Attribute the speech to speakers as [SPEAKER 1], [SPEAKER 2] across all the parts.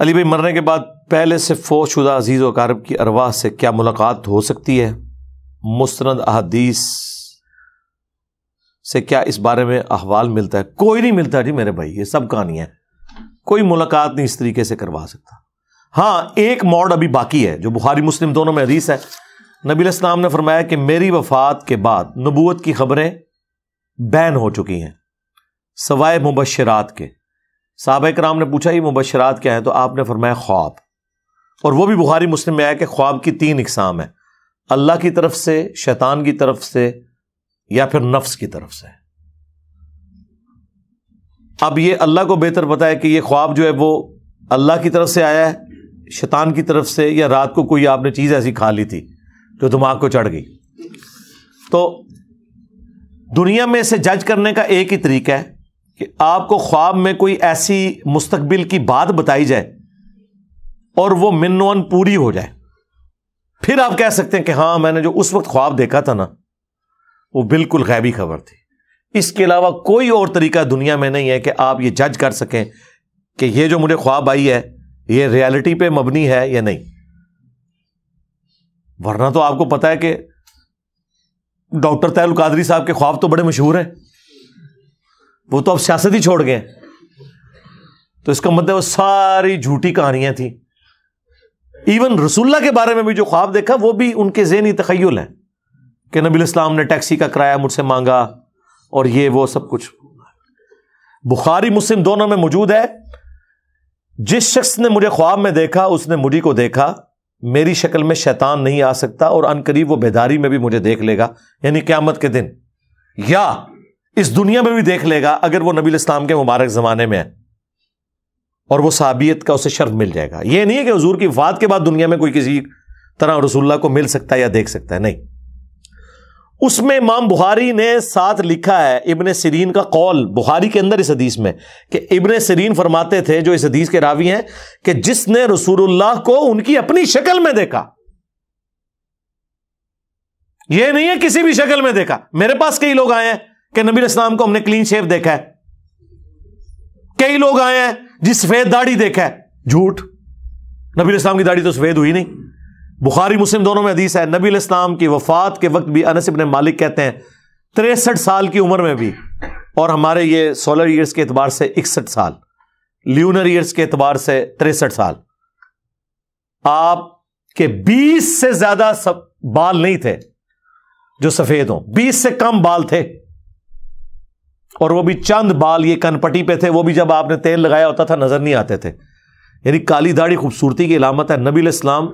[SPEAKER 1] अली भाई मरने के बाद पहले से फौजशुदा अजीज़ व कारब की अरवाह से क्या मुलाकात हो सकती है मुस्ंद अहदीस से क्या इस बारे में अहवाल मिलता है कोई नहीं मिलता जी मेरे भाई ये सब कहानी है कोई मुलाकात नहीं इस तरीके से करवा सकता हाँ एक मॉड अभी बाकी है जो बुखारी मुस्लिम दोनों में हदीस है नबी इस्लाम ने फरमाया कि मेरी वफात के बाद नबूत की खबरें बैन हो चुकी हैं सवाए मुबशरात के साहब कराम ने पूछा ये मुबशरात क्या है तो आपने फरमाया ख्वाब और वह भी बुखारी मुस्लिम में आया कि ख्वाब की तीन इकसाम है अल्लाह की तरफ से शैतान की तरफ से या फिर नफ्स की तरफ से अब ये अल्लाह को बेहतर पता है कि ये ख्वाब जो है वो अल्लाह की तरफ से आया है शैतान की तरफ से या रात को कोई आपने चीज़ ऐसी खा ली थी जो दिमाग को चढ़ गई तो दुनिया में इसे जज करने का एक ही तरीका है कि आपको ख्वाब में कोई ऐसी मुस्तकबिल की बात बताई जाए और वो मिनवन पूरी हो जाए फिर आप कह सकते हैं कि हां मैंने जो उस वक्त ख्वाब देखा था ना वो बिल्कुल गैबी खबर थी इसके अलावा कोई और तरीका दुनिया में नहीं है कि आप ये जज कर सकें कि ये जो मुझे ख्वाब आई है ये रियलिटी पे मबनी है या नहीं वरना तो आपको पता है कि डॉक्टर तैल कादरी साहब के ख्वाब तो बड़े मशहूर हैं वो तो अब सियासत ही छोड़ गए तो इसका मतलब वो सारी झूठी कहानियां थी इवन रसुल्ला के बारे में भी जो ख्वाब देखा वो भी उनके जहनी तखयल है कि नबी इस्लाम ने टैक्सी का किराया मुझसे मांगा और ये वो सब कुछ बुखारी मुस्लिम दोनों में मौजूद है जिस शख्स ने मुझे ख्वाब में देखा उसने मुझी को देखा मेरी शक्ल में शैतान नहीं आ सकता और अनकरीब वो बेदारी में भी मुझे देख लेगा यानी क्यामत के दिन या इस दुनिया में भी देख लेगा अगर वो नबी इस्लाम के मुबारक ज़माने में है और वो साबियत का उसे शर्त मिल जाएगा ये नहीं है कि हजूर की वाद के बाद दुनिया में कोई किसी तरह रसुल्ला को मिल सकता है या देख सकता है नहीं उसमें इमाम बुहारी ने साथ लिखा है इबन सरीन का कौल बुहारी के अंदर इस हदीस में कि इबन सरीन फरमाते थे जो इस हदीस के रावी हैं कि जिसने रसूलुल्लाह को उनकी अपनी शक्ल में देखा यह नहीं है किसी भी शक्ल में देखा मेरे पास कई लोग आए हैं कि नबी इस्लाम को हमने क्लीन शेव देखा है कई लोग आए हैं जिस सफेद दाढ़ी देखा है झूठ नबी इस्लाम की दाढ़ी तो सफेद हुई नहीं बुखारी मुस्लिम दोनों में हदीस है नबी इस्लाम की वफात के वक्त भी अनस इबन मालिक कहते हैं तिरसठ साल की उम्र में भी और हमारे ये सोलर ईयर्स के एतबार से इकसठ साल ल्यूनर ईयर्स के एतबार से तिरसठ साल आप के 20 से ज्यादा बाल नहीं थे जो सफेद हो बीस से कम बाल थे और वो भी चंद बाल ये कनपटी पे थे वो भी जब आपने तेल लगाया होता था नज़र नहीं आते थे यानी काली दाढ़ी खूबसूरती की इलामत है नबी इस्लाम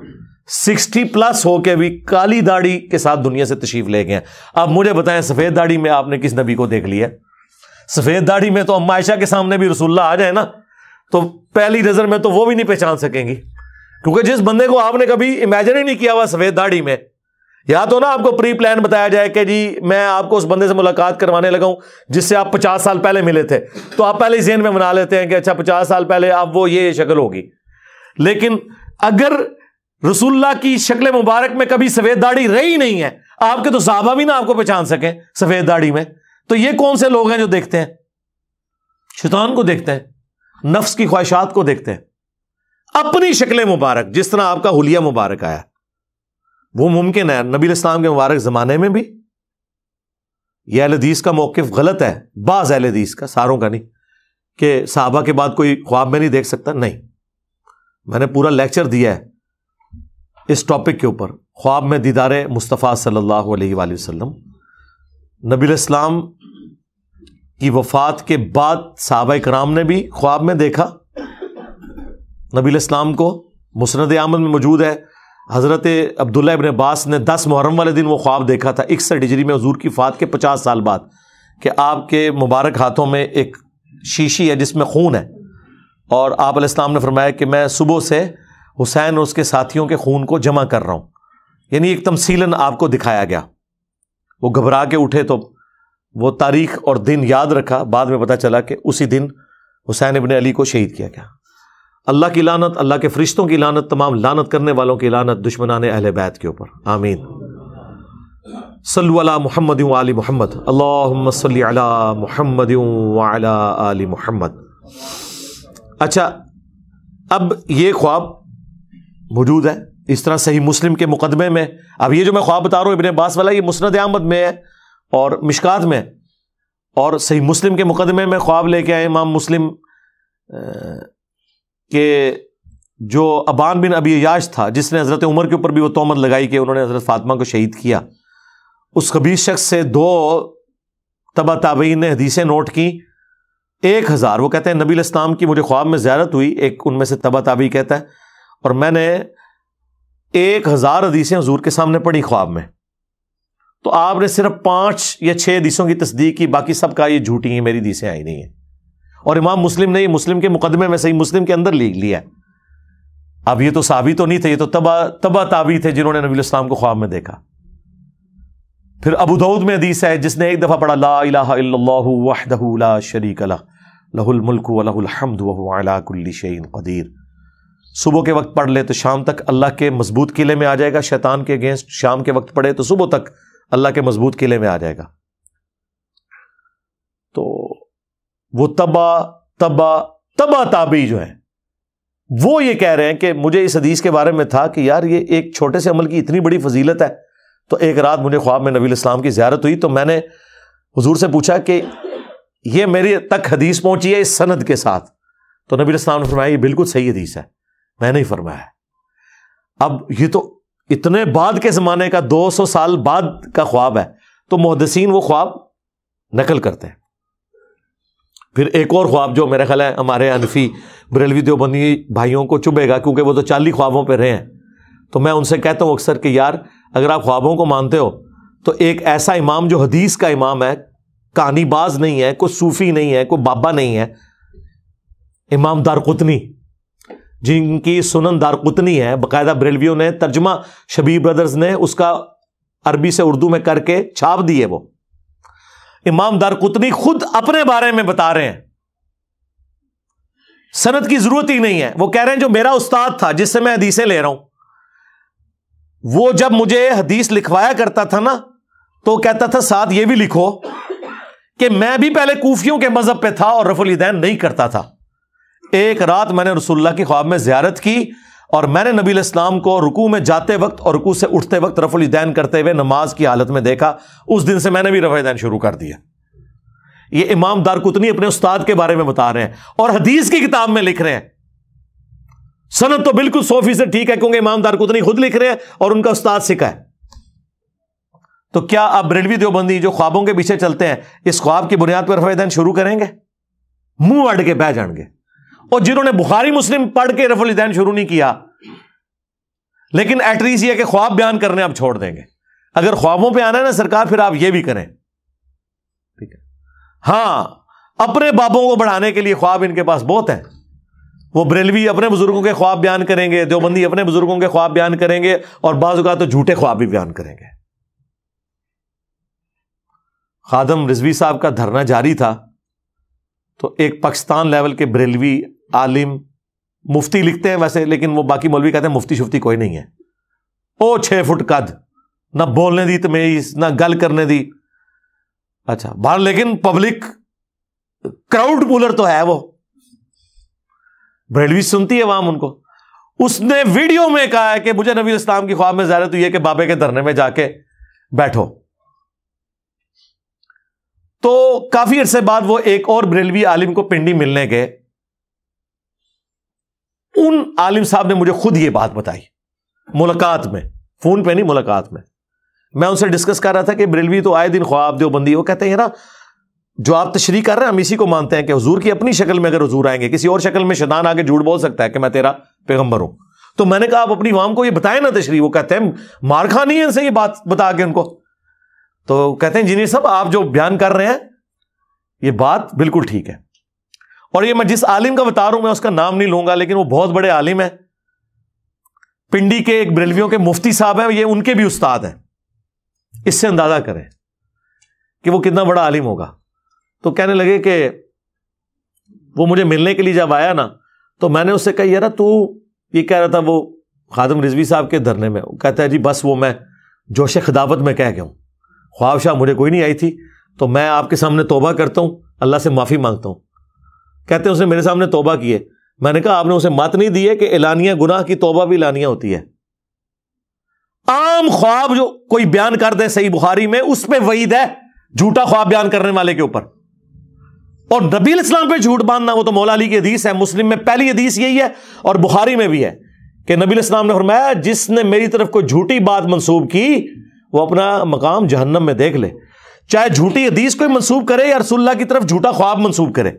[SPEAKER 1] सिक्सटी प्लस होके भी काली दाढ़ी के साथ दुनिया से तशीफ ले गए अब मुझे बताएं सफ़ेद दाढ़ी में आपने किस नबी को देख लिया सफ़ेद दाढ़ी में तो अम्मा आयशा के सामने भी रसुल्ला आ जाए ना तो पहली नज़र में तो वो भी नहीं पहचान सकेंगी क्योंकि जिस बंदे को आपने कभी इमेजिन ही नहीं किया हुआ सफ़ेद दाढ़ी में या तो ना आपको प्री प्लान बताया जाए कि जी मैं आपको उस बंदे से मुलाकात करवाने लगा हूं जिससे आप पचास साल पहले मिले थे तो आप पहले जेन में बना लेते हैं कि अच्छा पचास साल पहले आप वो ये शक्ल होगी लेकिन अगर रसुल्ला की शक्ल मुबारक में कभी सफ़ेद दाढ़ी रही नहीं है आपके तो साहबा भी ना आपको पहचान सके सफ़ेद दाढ़ी में तो ये कौन से लोग हैं जो देखते हैं शैतान को देखते हैं नफ्स की ख्वाहिशात को देखते हैं अपनी शक्ल मुबारक जिस तरह आपका हुलिया मुबारक आया वो मुमकिन है नबी इस्लाम के मुबारक ज़माने में भी यह अहलदीस का मौकफ़ गलत है बाज़ अहलदीस का सारों का नहीं कि साहबा के बाद कोई ख्वाब में नहीं देख सकता नहीं मैंने पूरा लेक्चर दिया है इस टॉपिक के ऊपर ख्वाब में दीदार मुस्तफ़ा सल्लल्लाहु अलैहि वसल्लम नबी इस्लाम की वफ़ात के बाद साहबा कराम ने भी ख्वाब में देखा नबी इस्लाम को मुसनद आमद में मौजूद है हज़रत अब्दुल्ला इबन अब्बास ने दस मुहर्रम वाले दिन वो ख्वाब देखा था इकसठ डिजरी में हजूर की फ़ात के पचास साल बाद कि आपके मुबारक हाथों में एक शीशी है जिसमें खून है और आप ने फरमाया कि मैं सुबह से हुसैन और उसके साथियों के खून को जमा कर रहा हूँ यानी एक तमसीलन आपको दिखाया गया वो घबरा के उठे तो वो तारीख और दिन याद रखा बाद में पता चला कि उसी दिन हुसैन इबन अली को शहीद किया गया अल्लाह की लानत अल्लाह के फरिश्तों की लानत तमाम लानत करने वालों की लानत दुश्मनान अहल बैत के ऊपर आमीन सल्ला मोहम्मद आली मोहम्मद अल्लाह मोहम्मद आली मोहम्मद अच्छा अब ये ख्वाब मौजूद है इस तरह सही मुस्लिम के मुकदमे में अब ये जो मैं ख्वाब बता रहा हूँ इबन बास वाला ये मुस्ंद आमद में है और मिशकात में और सही मुस्लिम के मुकदमे में ख्वाब लेके आए इमाम मुस्लिम कि जो अबान बिन अबी याश था जिसने हज़रत उमर के ऊपर भी वो तोमत लगाई कि उन्होंने हज़रत फातमा को शहीद किया उस खबीस शख्स से दो तबा ताबीन ने हदीसें नोट की एक हज़ार वो कहते हैं नबी इस्लाम की मुझे ख्वाब में ज्यारत हुई एक उनमें से तबा ताबी कहता है और मैंने एक हज़ार हदीसें हजूर के सामने पढ़ी ख्वाब में तो आपने सिर्फ पाँच या छः हदीसों की तस्दीक की बाकी सब का ये झूठी हैं मेरी हदीसें आई नहीं हैं और इमाम मुस्लिम ने ये मुस्लिम के मुकदमे में सही मुस्लिम के अंदर लिख लिया अब ये तो साबी तो नहीं थे ये तो तबा तबा ताबी थे जिन्होंने नबी इस्लाम को ख्वाब में देखा फिर अबू दाऊद में हदीस है जिसने एक दफ़ा पढ़ा ला इलाहदला शरीक लहुल मुल्क कदीर सुबह के वक्त पढ़ ले तो शाम तक अल्लाह के मजबूत किले में आ जाएगा शैतान के अगेंस्ट शाम के वक्त पढ़े तो सुबह तक अल्लाह के मजबूत किले में आ जाएगा तो वो तबा तबा तबा ताबी जो है वो ये कह रहे हैं कि मुझे इस हदीस के बारे में था कि यार ये एक छोटे से अमल की इतनी बड़ी फजीलत है तो एक रात मुझे ख्वाब में नबी इस्लाम की ज्यारत हुई तो मैंने हजूर से पूछा कि यह मेरी तक हदीस पहुंची है इस सनद के साथ तो नबी इस्लाम ने फरमाया ये बिल्कुल सही हदीस है मैंने ही फरमाया अब ये तो इतने बाद के ज़माने का 200 साल बाद का ख्वाब है तो मुहदसिन वो ख्वाब नकल करते हैं फिर एक और ख्वाब जो मेरा ख्याल है हमारे अनफी बरेलवी देवबंदी भाइयों को चुभेगा क्योंकि वो तो चाली ख्वाबों पर रहे हैं तो मैं उनसे कहता हूँ अक्सर कि यार अगर आप ख्वाबों को मानते हो तो एक ऐसा इमाम जो हदीस का इमाम है कहानीबाज नहीं है कोई सूफी नहीं है कोई बाबा नहीं है इमाम दारकुतनी जिनकी सुनन दारकुतनी है बाकायदा ब्रेलवियों ने तर्जमा शबीर ब्रदर्स ने उसका अरबी से उर्दू में करके छाप दी है वो इमाम दार कुतनी खुद अपने बारे में बता रहे हैं सनत की जरूरत ही नहीं है वो कह रहे हैं जो मेरा उस्ताद था जिससे मैं हदीसें ले रहा हूं वो जब मुझे हदीस लिखवाया करता था ना तो कहता था साथ ये भी लिखो कि मैं भी पहले कूफियों के मजहब पे था और रफुल नहीं करता था एक रात मैंने रसुल्ला के ख्वाब में जियारत की और मैंने नबी इस्लाम को रुकू में जाते वक्त और रुकू से उठते वक्त रफ़ुलदैन करते हुए नमाज की हालत में देखा उस दिन से मैंने भी रफ़ुलदैन शुरू कर दिया ये इमाम दारकुतनी अपने उस्ताद के बारे में बता रहे हैं और हदीस की किताब में लिख रहे हैं सनत तो बिल्कुल सोफी फीसद ठीक है क्योंकि इमाम दारकुतनी खुद लिख रहे हैं और उनका उस्ताद सिखा है तो क्या आप बरेलवी देवबंदी जो ख्वाबों के पीछे चलते हैं इस ख्वाब की बुनियाद पर रफेदन शुरू करेंगे मुंह अड़ के बह जाएंगे और जिन्होंने बुखारी मुस्लिम पढ़ के रफुल दैन शुरू नहीं किया लेकिन एटलीस्ट यह कि ख्वाब बयान करने आप छोड़ देंगे अगर ख्वाबों पर आना है ना सरकार फिर आप यह भी करें ठीक है हां अपने बाबों को बढ़ाने के लिए ख्वाब इनके पास बहुत है वो बरेलवी अपने बुजुर्गों के ख्वाब बयान करेंगे देवबंदी अपने बुजुर्गों के ख्वाब बयान करेंगे और बाजू का तो झूठे ख्वाब भी बयान करेंगे खादम रिजवी साहब का धरना जारी था तो एक पाकिस्तान लेवल के बरेलवी आलिम मुफ्ती लिखते हैं वैसे लेकिन वो बाकी मौलवी कहते हैं मुफ्ती शुफ्ती कोई नहीं है ओ छः फुट कद ना बोलने दी तुम्हें ना गल करने दी अच्छा बाहर लेकिन पब्लिक क्राउड पुलर तो है वो ब्रेलवी सुनती है वाम उनको उसने वीडियो में कहा है कि मुझे नबी इस्लाम की ख्वाब में ज्यादा तो यह कि बाबे के धरने में जाके बैठो तो काफी अरसे बाद वो एक और ब्रेलवी आलिम को पिंडी मिलने गए उन आलिम साहब ने मुझे खुद ये बात बताई मुलाकात में फोन पे नहीं मुलाकात में मैं उनसे डिस्कस कर रहा था कि बिरलवी तो आए दिन ख्वाब देवबंदी वो कहते हैं ना जो आप तशरी कर रहे हैं हम इसी को मानते हैं कि हजूर की अपनी शक्ल में अगर हजूर आएंगे किसी और शक्ल में शैतान आगे झूठ बोल सकता है कि मैं तेरा पैगंबर हूं तो मैंने कहा आप अपनी वाम को ये बताए ना तशरी वो कहते हैं मार खानी है इनसे ये बात बता के उनको तो कहते हैं इंजीनियर साहब आप जो बयान कर रहे हैं ये बात बिल्कुल ठीक है और ये मैं जिस आलिम का बता रहा हूं मैं उसका नाम नहीं लूंगा लेकिन वो बहुत बड़े आलिम है पिंडी के एक ब्रेलवियों के मुफ्ती साहब हैं ये उनके भी उस्ताद हैं इससे अंदाजा करें कि वो कितना बड़ा आलिम होगा तो कहने लगे कि वो मुझे मिलने के लिए जब आया ना तो मैंने उससे कही यार तू ये कह रहा था वो खादम रिजवी साहब के धरने में कहता है जी बस वो मैं जोश खिदावत में कह गया हूँ ख्वाब शाह मुझे कोई नहीं आई थी तो मैं आपके सामने तोबा करता हूँ अल्लाह से माफ़ी मांगता हूँ कहते हैं उसने मेरे सामने तोबा किए मैंने कहा आपने उसे मत नहीं दी है कि एलानिया गुनाह की तोबा भी एलानिया होती है आम ख्वाब जो कोई बयान कर दे सही बुखारी में उस पर वहीद है झूठा ख्वाब बयान करने वाले के ऊपर और नबी इस्लाम पे झूठ बांधना वो तो मौला अली की हदीस है मुस्लिम में पहली हदीस यही है और बुखारी में भी है कि नबी इस्लाम ने फरमाया जिसने मेरी तरफ कोई झूठी बात मंसूब की वो अपना मकाम जहन्नम में देख ले चाहे झूठी हदीस कोई मंसूब करे या रसुल्ला की तरफ झूठा ख्वाब मंसूब करे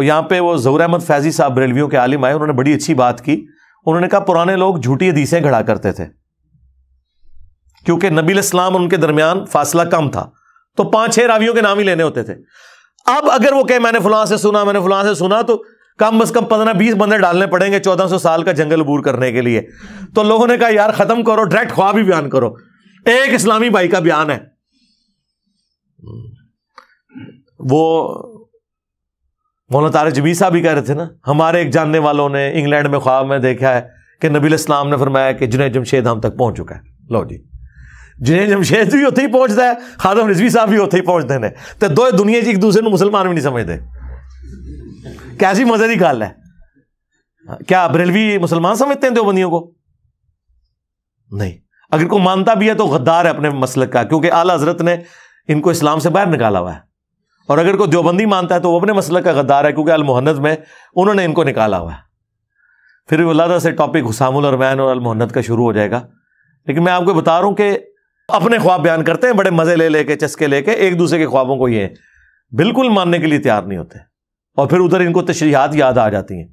[SPEAKER 1] और यहाँ पे वो जहूर अहमद फैजी साहब रेलवियों के आलिम आए उन्होंने बड़ी अच्छी बात की उन्होंने कहा पुराने लोग झूठी हदीसें घड़ा करते थे क्योंकि नबी इस्लाम उनके दरमियान फासला कम था तो पांच छह रावियों के नाम ही लेने होते थे अब अगर वो कहे मैंने फलां से सुना मैंने फलां से सुना तो कम अज कम पंद्रह बीस बंदे डालने पड़ेंगे चौदह सौ साल का जंगल अबूर करने के लिए तो लोगों ने कहा यार खत्म करो डायरेक्ट ख्वाब ही बयान करो एक इस्लामी भाई का बयान है वो मौलाना तारक जबी साहब भी कह रहे थे ना हमारे एक जानने वालों ने इंग्लैंड में ख्वाब में देखा है कि नबी इस्लाम ने फरमाया कि जुनेद जमशेद हम तक पहुंच चुका है लो जी जुनेद जमशेद भी उतें ही पहुंचता है खादम रिजवी साहब भी उतें ही पहुंचते हैं तो दो दुनिया एक दूसरे को मुसलमान भी नहीं समझते कैसी मजे की गल है क्या बरेलवी मुसलमान समझते हैं देवबंदियों को नहीं अगर कोई मानता भी है तो गद्दार है अपने मसल का क्योंकि आला हजरत ने इनको इस्लाम से बाहर निकाला हुआ है और अगर कोई देवबंदी मानता है तो वो अपने मसल का गद्दार है क्योंकि अलमोहन्नत में उन्होंने इनको निकाला हुआ है फिर वलादा से टॉपिक हुसामुल अरमैन और अलमोहन्नत का शुरू हो जाएगा लेकिन मैं आपको बता रहा हूँ कि अपने ख्वाब बयान करते हैं बड़े मज़े ले लेके चस्के लेके एक दूसरे के ख्वाबों को ये बिल्कुल मानने के लिए तैयार नहीं होते और फिर उधर इनको तशरीहत याद आ जाती हैं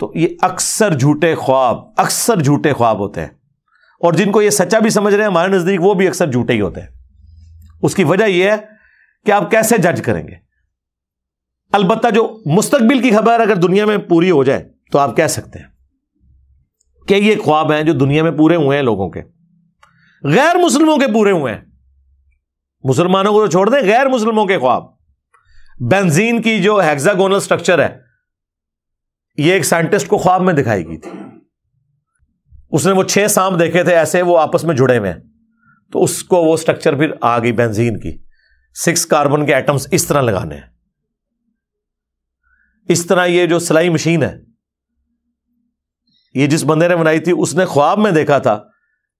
[SPEAKER 1] तो ये अक्सर झूठे ख्वाब अक्सर झूठे ख्वाब होते हैं और जिनको ये सच्चा भी समझ रहे हैं हमारे नज़दीक वो भी अक्सर झूठे ही होते हैं उसकी वजह यह है कि आप कैसे जज करेंगे अलबत् जो मुस्तबिल की खबर अगर दुनिया में पूरी हो जाए तो आप कह सकते हैं कि ये ख्वाब हैं जो दुनिया में पूरे हुए हैं लोगों के गैर मुसलमों के पूरे हुए हैं मुसलमानों को तो छोड़ दें गैर मुसलमों के ख्वाब बेंजीन की जो हेक्सागोनल स्ट्रक्चर है ये एक साइंटिस्ट को ख्वाब में दिखाई गई थी उसने वो छह सांप देखे थे ऐसे वो आपस में जुड़े हुए हैं तो उसको वो स्ट्रक्चर फिर आ गई बेंजीन की सिक्स कार्बन के एटम्स इस तरह लगाने हैं इस तरह ये जो सिलाई मशीन है ये जिस बंदे ने बनाई थी उसने ख्वाब में देखा था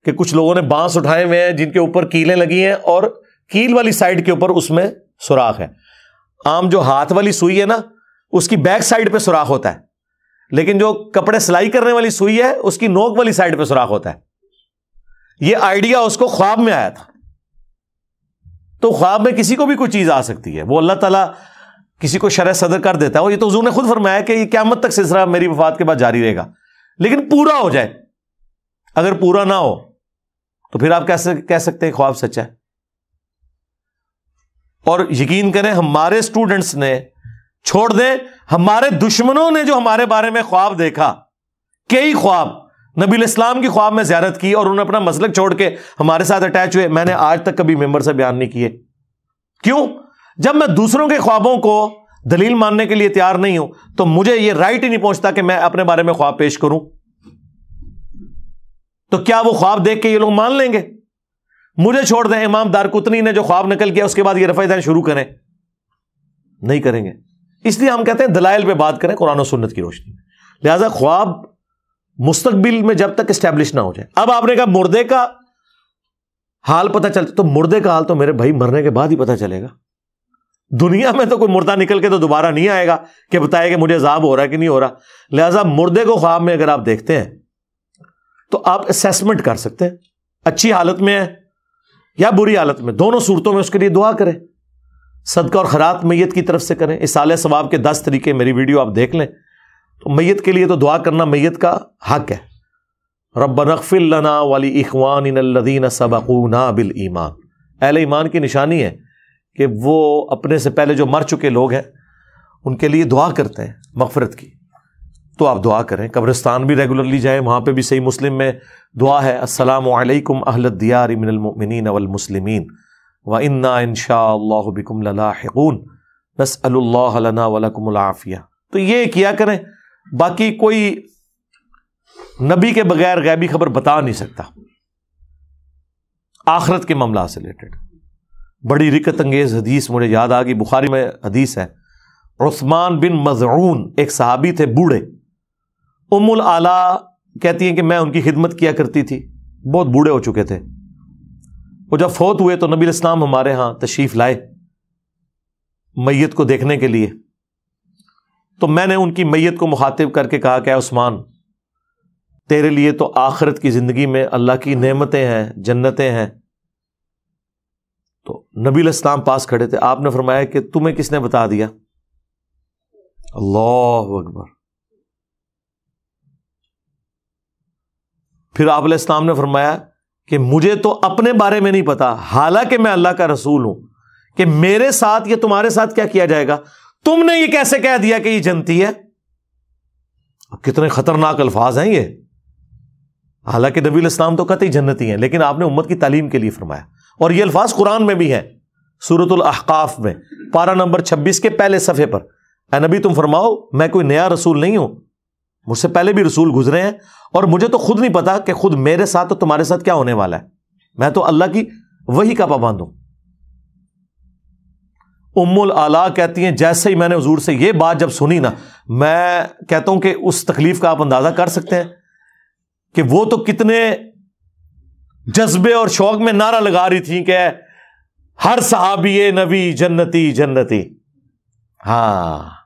[SPEAKER 1] कि कुछ लोगों ने बांस उठाए हुए हैं जिनके ऊपर कीलें लगी हैं और कील वाली साइड के ऊपर उसमें सुराख है आम जो हाथ वाली सुई है ना उसकी बैक साइड पे सुराख होता है लेकिन जो कपड़े सिलाई करने वाली सुई है उसकी नोक वाली साइड पे सुराख होता है ये आइडिया उसको ख्वाब में आया था तो ख्वाब में किसी को भी कोई चीज़ आ सकती है वो अल्लाह ताला किसी को शर सदर कर देता है और ये तो हजूर ने खुद फरमाया कि ये मत तक सिलसिला मेरी वफात के बाद जारी रहेगा लेकिन पूरा हो जाए अगर पूरा ना हो तो फिर आप कैसे कह सकते हैं ख्वाब सच्चा है और यकीन करें हमारे स्टूडेंट्स ने छोड़ दें हमारे दुश्मनों ने जो हमारे बारे में ख्वाब देखा कई ख्वाब नबी इस्लाम की ख्वाब में ज्यारत की और उन्होंने अपना मसलक छोड़ के हमारे साथ अटैच हुए मैंने आज तक कभी मेंबर से बयान नहीं किए क्यों जब मैं दूसरों के ख्वाबों को दलील मानने के लिए तैयार नहीं हूं तो मुझे यह राइट ही नहीं पहुंचता कि मैं अपने बारे में ख्वाब पेश करूं तो क्या वो ख्वाब देख के ये लोग मान लेंगे मुझे छोड़ दें इमाम दारकुतनी ने जो ख्वाब नकल किया उसके बाद ये रफादान शुरू करें नहीं करेंगे इसलिए हम कहते हैं दलाइल पे बात करें कुरान और सुन्नत की रोशनी लिहाजा ख्वाब मुस्तकबिल में जब तक स्टैब्लिश ना हो जाए अब आपने कहा मुर्दे का हाल पता चलता तो मुर्दे का हाल तो मेरे भाई मरने के बाद ही पता चलेगा दुनिया में तो कोई मुर्दा निकल के तो दोबारा नहीं आएगा कि बताए कि मुझे अजाब हो रहा है कि नहीं हो रहा लिहाजा मुर्दे को ख्वाब में अगर आप देखते हैं तो आप असेसमेंट कर सकते हैं अच्छी हालत में है या बुरी हालत में दोनों सूरतों में उसके लिए दुआ करें सदका और खरात मैय की तरफ से करें इस आल सवाब के दस तरीके मेरी वीडियो आप देख लें तो मैत के लिए तो दुआ करना मैत का हक है रब नकफिलना वाली इखवान लदीन सबकूना बिल ईमान एल ईमान की निशानी है कि वो अपने से पहले जो मर चुके लोग हैं उनके लिए दुआ करते हैं मफफ़रत की तो आप दुआ करें कब्रिस्तान भी रेगुलरली जाए वहाँ पर भी सही मुस्लिम में दुआ है असलकम अहलदियार मिनमिन अवलमसलिमिन व इन्ना इनशाबिकम लाकून नसल्ला वलकमलाफ़िया तो ये किया करें बाकी कोई नबी के बगैर गैबी खबर बता नहीं सकता आखरत के मामला से रिलेटेड बड़ी रिकत अंगेज हदीस मुझे याद आ गई बुखारी में हदीस है उस्मान बिन मजरून एक सहाबी थे बूढ़े उमुल आला कहती हैं कि मैं उनकी खिदमत किया करती थी बहुत बूढ़े हो चुके थे वो जब फोत हुए तो नबी इस्लाम हमारे यहां तशरीफ लाए मैत को देखने के लिए तो मैंने उनकी मैयत को मुखातिब करके कहा क्या उस्मान तेरे लिए तो आखिरत की ज़िंदगी में अल्लाह की नेमतें हैं जन्नतें हैं तो नबील इस्लाम पास खड़े थे आपने फरमाया कि तुम्हें किसने बता दिया अल्लाह अकबर फिर आप इस्लाम ने फरमाया कि मुझे तो अपने बारे में नहीं पता हालांकि मैं अल्लाह का रसूल हूं कि मेरे साथ या तुम्हारे साथ क्या किया जाएगा तुमने ये कैसे कह दिया कि ये जनती है कितने खतरनाक अल्फाज हैं ये हालांकि नबील इस्लाम तो कतई जन्नती हैं लेकिन आपने उम्मत की तालीम के लिए फरमाया और ये अल्फाज कुरान में भी है सूरत अहकाफ में पारा नंबर छब्बीस के पहले सफ़े पर ए नबी तुम फरमाओ मैं कोई नया रसूल नहीं हूं मुझसे पहले भी रसूल गुजरे हैं और मुझे तो खुद नहीं पता कि खुद मेरे साथ तो तुम्हारे साथ क्या होने वाला है मैं तो अल्लाह की वही का पाबंद हूं उम्मुल आला कहती हैं जैसे ही मैंने हजूर से ये बात जब सुनी ना मैं कहता हूं कि उस तकलीफ का आप अंदाज़ा कर सकते हैं कि वो तो कितने जज्बे और शौक में नारा लगा रही थी कि हर साहबी नबी जन्नती जन्नती हाँ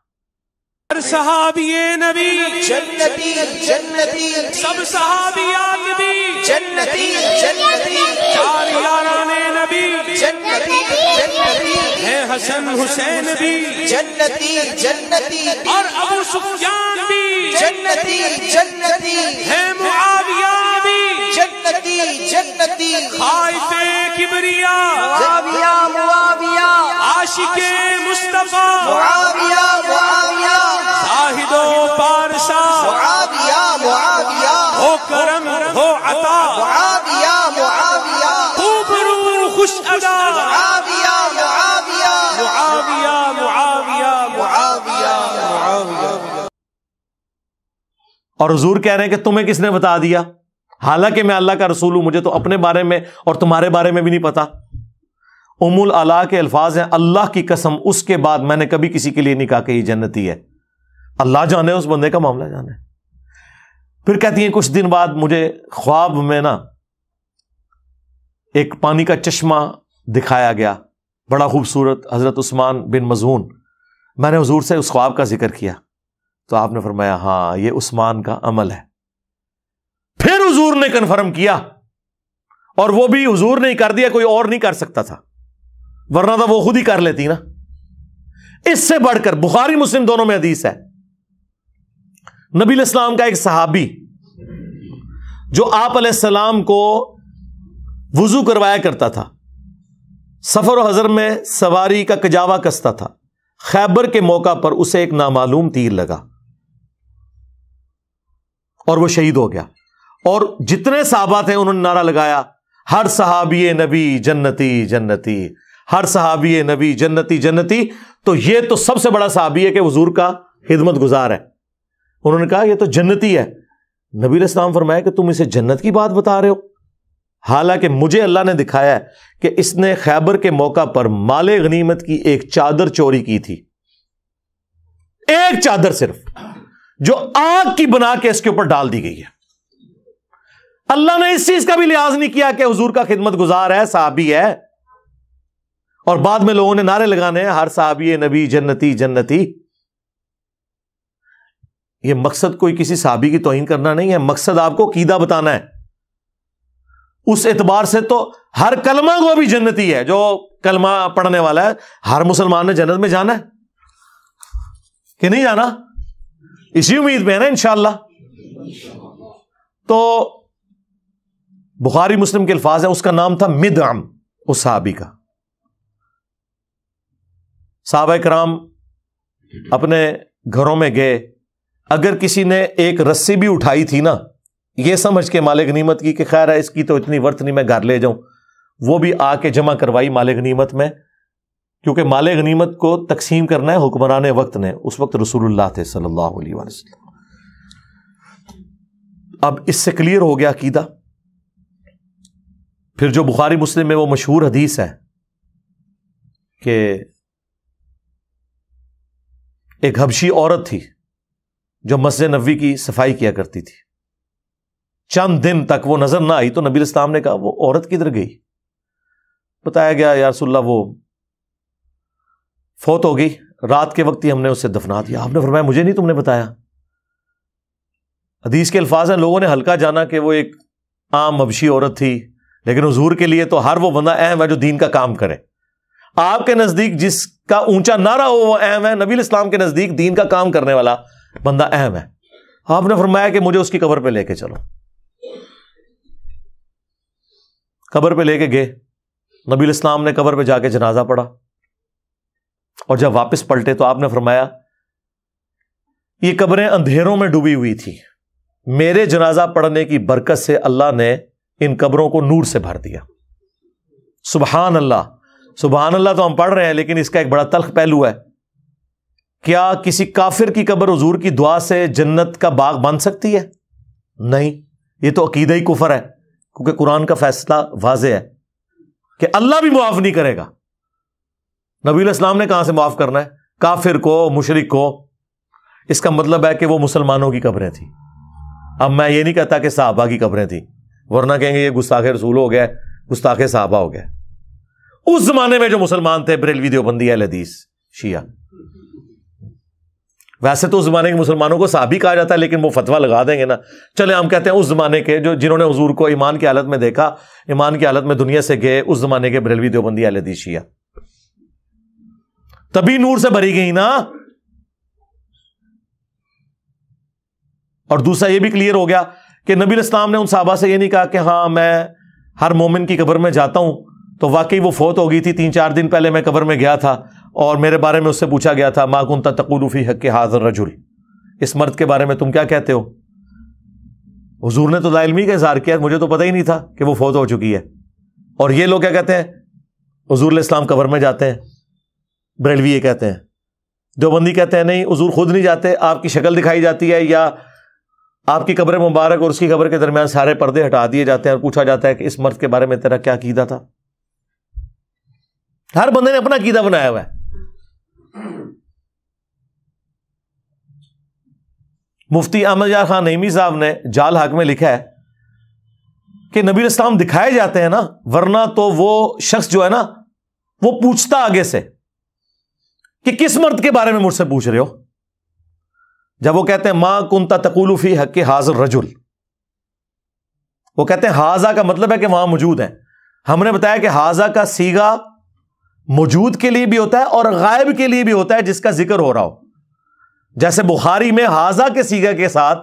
[SPEAKER 1] हर सहाबिये नबी जन्नती जन्नती सब सहाबियात भी जन्नती जन्नती चार याराने नबी जन्नती जन्नती है हसन हुसैन भी जन्नती जन्नती और अबू सुफयान भी जन्नती जन्नती है मुआविया भी जन्नती जन्नती खाइफे किबरिया मुआविया मुआविया आशिके मुस्तफा मुआविया मुआविया जाहिदो पारसा करम हो अता खुश और हजूर कह रहे हैं कि तुम्हें किसने बता दिया हालांकि मैं अल्लाह का रसूल हूं मुझे तो अपने बारे में और तुम्हारे बारे में भी नहीं पता उमुल अला के अल्फाज हैं अल्लाह की कसम उसके बाद मैंने कभी किसी के लिए नहीं कहा कि ये जन्नती है अल्लाह जाने उस बंदे का मामला जाने फिर कहती हैं कुछ दिन बाद मुझे ख्वाब में ना एक पानी का चश्मा दिखाया गया बड़ा खूबसूरत हज़रत उस्मान बिन मजून मैंने हजूर से उस ख्वाब का जिक्र किया तो आपने फरमाया हाँ ये उस्मान का अमल है फिर हजूर ने कन्फर्म किया और वो भी हजूर नहीं कर दिया कोई और नहीं कर सकता था वरना था तो वो खुद ही कर लेती ना इससे बढ़कर बुखारी मुस्लिम दोनों में अदीस है नबी इस्लाम का एक सहाबी जो आप सलाम को वजू करवाया करता था सफर हजर में सवारी का कजावा कसता था खैबर के मौका पर उसे एक नामालूम तीर लगा और वो शहीद हो गया और जितने साहबा थे उन्होंने नारा लगाया हर सहाबी नबी जन्नती जन्नती हर सहाबी नबी जन्नती जन्नती तो ये तो सबसे बड़ा सहाबी है कि हजूर का खिदमत गुजार है उन्होंने कहा यह तो जन्नती है नबी इस्लाम फरमाया कि तुम इसे जन्नत की बात बता रहे हो हालांकि मुझे अल्लाह ने दिखाया कि इसने खैबर के मौका पर माले गनीमत की एक चादर चोरी की थी एक चादर सिर्फ जो आग की बना के इसके ऊपर डाल दी गई है अल्लाह ने इस चीज का भी लिहाज नहीं किया कि हजूर का खिदमत गुजार है साहबी है और बाद में लोगों ने नारे लगाने हैं हर साहबी नबी जन्नती जन्नती ये मकसद कोई किसी साहबी की तोहिन करना नहीं है मकसद आपको कीदा बताना है उस एतबार से तो हर कलमा को भी जन्नती है जो कलमा पढ़ने वाला है हर मुसलमान ने जन्नत में जाना है कि नहीं जाना इसी उम्मीद में है ना इंशाला तो बुखारी मुस्लिम के अल्फाज है उसका नाम था मिदाम उस साहबी का साहब कराम अपने घरों में गए अगर किसी ने एक रस्सी भी उठाई थी ना ये समझ के मालिक नीमत की कि खैर है इसकी तो इतनी वर्थ नहीं मैं घर ले जाऊं वो भी आके जमा करवाई मालिक नीमत में क्योंकि मालिक गनीमत को तकसीम करना है हुक्मरान वक्त ने उस वक्त रसूलुल्लाह थे सल्लल्लाहु अलैहि वसल्लम अब इससे क्लियर हो गया अकीदा फिर जो बुखारी मुस्लिम में वो मशहूर हदीस है कि एक हबशी औरत थी जो मस्जिद नबी की सफाई किया करती थी चंद दिन तक वो नजर ना आई तो नबी इस्लाम ने कहा वो औरत किधर गई बताया गया यारसोल्ला वो फोत हो गई रात के वक्त ही हमने उसे दफना दिया आपने फरमाया मुझे नहीं तुमने बताया हदीस के अल्फाज हैं लोगों ने हल्का जाना कि वो एक आम अबशी औरत थी लेकिन हजूर के लिए तो हर वो बंदा अहम है जो दीन का काम करे आपके नज़दीक जिसका ऊंचा नारा हो वह अहम है नबी इस्लाम के नज़दीक दीन का काम करने वाला बंदा अहम है आपने फरमाया कि मुझे उसकी कबर पे लेके चलो कबर पे लेके गए नबील इस्लाम ने कबर पे जाके जनाजा पढ़ा और जब वापस पलटे तो आपने फरमाया ये कबरें अंधेरों में डूबी हुई थी मेरे जनाजा पढ़ने की बरकत से अल्लाह ने इन कबरों को नूर से भर दिया सुबहान अल्लाह सुबहान अल्लाह तो हम पढ़ रहे हैं लेकिन इसका एक बड़ा तल्ख पहलू है क्या किसी काफिर की कब्र हजूर की दुआ से जन्नत का बाग बन सकती है नहीं ये तो अकीदा ही कुफर है क्योंकि कुरान का फैसला वाज है कि अल्लाह भी मुआफ नहीं करेगा नबी इस्लाम ने कहां से मुआफ करना है काफिर को मुशरक को इसका मतलब है कि वो मुसलमानों की कब्रें थी अब मैं ये नहीं कहता कि साहबा की कब्रें थी वरना कहेंगे ये गुस्ताखे रसूल हो गया गुस्ताखे साहबा हो गया उस जमाने में जो मुसलमान थे ब्रेलवी देवबंदी अल हदीस शिया वैसे तो उस ज़माने के मुसलमानों को साहबी कहा जाता है लेकिन वो फतवा लगा देंगे ना चले हम कहते हैं उस ज़माने के जो जिन्होंने हजूर को ईमान की हालत में देखा ईमान की हालत में दुनिया से गए उस ज़माने के बरेलवी देवबंदी आलदी तभी नूर से भरी गई ना और दूसरा यह भी क्लियर हो गया कि नबी इस्लाम ने उन साहबा से यह नहीं कहा कि हाँ मैं हर मोमिन की कब्र में जाता हूं तो वाकई वो फोत हो गई थी तीन चार दिन पहले मैं कब्र में गया था और मेरे बारे में उससे पूछा गया था माकुनता तकूलूफ़ी हक के हाजर रजुल इस मर्द के बारे में तुम क्या कहते हो हजूर ने तो लाइलमी का इजहार किया मुझे तो पता ही नहीं था कि वो फौज हो चुकी है और ये लोग क्या कहते हैं हजूर इस्लाम कबर में जाते हैं बरेलवी ये कहते हैं बंदी कहते हैं नहीं हजूर खुद नहीं जाते आपकी शक्ल दिखाई जाती है या आपकी कब्र मुबारक और उसकी कब्र के दरमियान सारे पर्दे हटा दिए जाते हैं और पूछा जाता है कि इस मर्द के बारे में तेरा क्या कीदा था हर बंदे ने अपना कीदा बनाया हुआ है मुफ्ती अहमद यार खान नईमी साहब ने जाल हक में लिखा है कि नबी इस्लाम दिखाए जाते हैं ना वरना तो वो शख्स जो है ना वो पूछता आगे से कि किस मर्द के बारे में मुझसे पूछ रहे हो जब वो कहते हैं मां कुंता तकुलूफी हक के हाजिर रजुल वो कहते हैं हाजा का मतलब है कि वहां मौजूद है हमने बताया कि हाजा का सीगा मौजूद के लिए भी होता है और गायब के लिए भी होता है जिसका जिक्र हो रहा हो जैसे बुखारी में हाजा के सीगे के साथ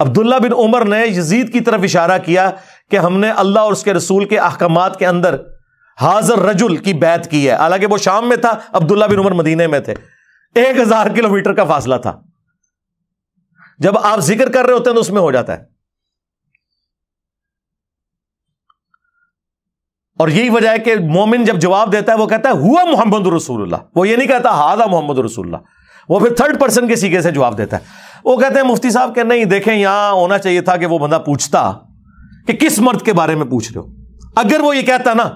[SPEAKER 1] अब्दुल्ला बिन उमर ने यजीद की तरफ इशारा किया कि हमने अल्लाह और उसके रसूल के अहकाम के अंदर हाजर रजुल की बैत की है हालांकि वो शाम में था अब्दुल्ला बिन उमर मदीने में थे एक हजार किलोमीटर का फासला था जब आप जिक्र कर रहे होते हैं तो उसमें हो जाता है और यही वजह है कि मोमिन जब जवाब देता है वो कहता है हुआ मोहम्मद रसूलुल्लाह वो ये नहीं कहता हाजा मोहम्मद रसूलुल्लाह वो फिर थर्ड पर्सन के सीखे से जवाब देता है वो कहते हैं मुफ्ती साहब के नहीं देखें यहां होना चाहिए था कि वो बंदा पूछता कि किस मर्द के बारे में पूछ रहे हो अगर वो ये कहता ना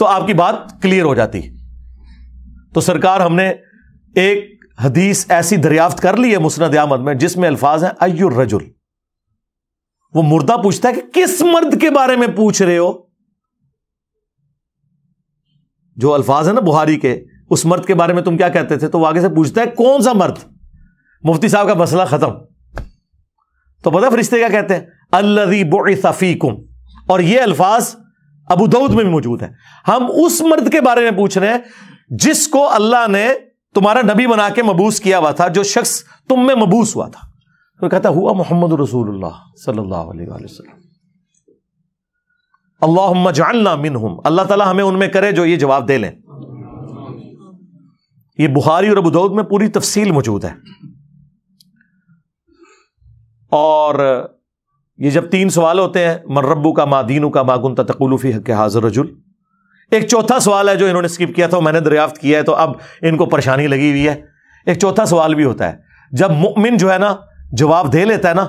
[SPEAKER 1] तो आपकी बात क्लियर हो जाती तो सरकार हमने एक हदीस ऐसी दरियाफ्त कर ली है मुस्नद आमद में जिसमें अल्फाज है अयुर रजुल वो मुर्दा पूछता है कि किस मर्द के बारे में पूछ रहे हो जो अल्फाज है ना बुहारी के उस मर्द के बारे में तुम क्या कहते थे तो वो आगे से पूछता है कौन सा मर्द मुफ्ती साहब का मसला खत्म तो पता फरिश्ते क्या कहते हैं बफी कुम और ये अल्फाज अबू दऊद में भी मौजूद है हम उस मर्द के बारे में पूछ रहे हैं जिसको अल्लाह ने तुम्हारा नबी बना के मबूस किया हुआ था जो शख्स तुम में मबूस हुआ था तो कहता हुआ मोहम्मद रसूल सल्ला अल्लाह जानना मिन हम अल्लाह तला हमें उनमें करे जो ये जवाब दे लें ये बुखारी और अबूदाऊद में पूरी तफसील मौजूद है और ये जब तीन सवाल होते हैं मर्रबू का मा दीनू का मागुन तकूलूफ़ी हक हाजिर रजुल एक चौथा सवाल है जो इन्होंने स्किप किया था मैंने दरियाफ्त किया है तो अब इनको परेशानी लगी हुई है एक चौथा सवाल भी होता है जब मुमिन जो है ना जवाब दे लेता है ना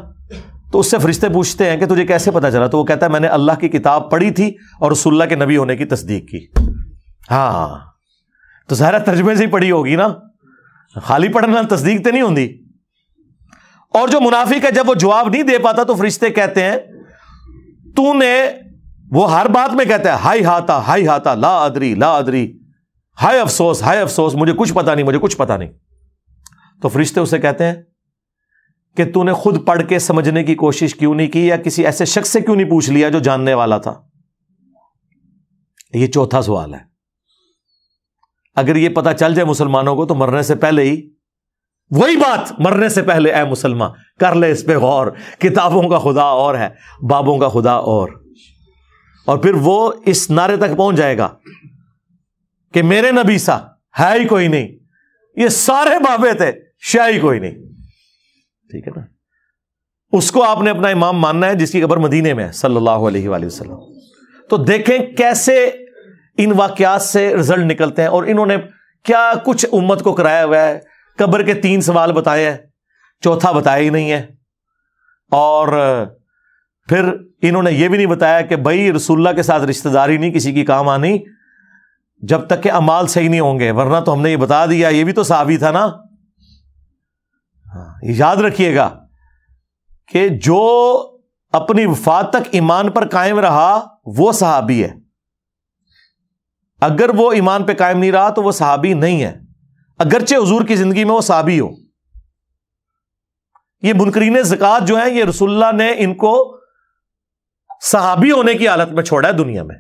[SPEAKER 1] तो उससे फरिश्ते पूछते हैं कि तुझे कैसे पता चला तो वो कहता है मैंने अल्लाह की किताब पढ़ी थी और रसुल्ला के नबी होने की तस्दीक की हाँ तो जहरा तर्जमे से ही पढ़ी होगी ना खाली पढ़ना तस्दीक तो नहीं होंगी और जो मुनाफिक है जब वो जवाब नहीं दे पाता तो फरिश्ते कहते हैं तूने वो हर बात में कहता है हाई हाथा हाई हाथा ला अदरी ला अदरी हाय अफसोस हाय अफसोस मुझे कुछ पता नहीं मुझे कुछ पता नहीं तो फरिश्ते उसे कहते हैं कि तूने खुद पढ़ के समझने की कोशिश क्यों नहीं की या किसी ऐसे शख्स से क्यों नहीं पूछ लिया जो जानने वाला था ये चौथा सवाल है अगर ये पता चल जाए मुसलमानों को तो मरने से पहले ही वही बात मरने से पहले ए मुसलमान कर ले इस पे गौर किताबों का खुदा और है बाबों का खुदा और और फिर वो इस नारे तक पहुंच जाएगा कि मेरे नबी सा है ही कोई नहीं ये सारे बाबे थे शाही कोई नहीं ठीक है ना उसको आपने अपना इमाम मानना है जिसकी कबर मदीने में है सल्लल्लाहु अलैहि वसल्लम तो देखें कैसे इन वाक्यात से रिजल्ट निकलते हैं और इन्होंने क्या कुछ उम्मत को कराया हुआ है कब्र के तीन सवाल बताए हैं चौथा बताया ही नहीं है और फिर इन्होंने यह भी नहीं बताया कि भाई रसुल्ला के साथ रिश्तेदारी नहीं किसी की काम आनी जब तक के अमाल सही नहीं होंगे वरना तो हमने ये बता दिया ये भी तो साहबी था ना याद रखिएगा कि जो अपनी वफात तक ईमान पर कायम रहा वो सहाबी है अगर वो ईमान पे कायम नहीं रहा तो वो सहाबी नहीं है अगरचे हजूर की जिंदगी में वो सहाबी हो ये मुनकरीन जक़ात जो है ये रसुल्ला ने इनको सहाबी होने की हालत में छोड़ा है दुनिया में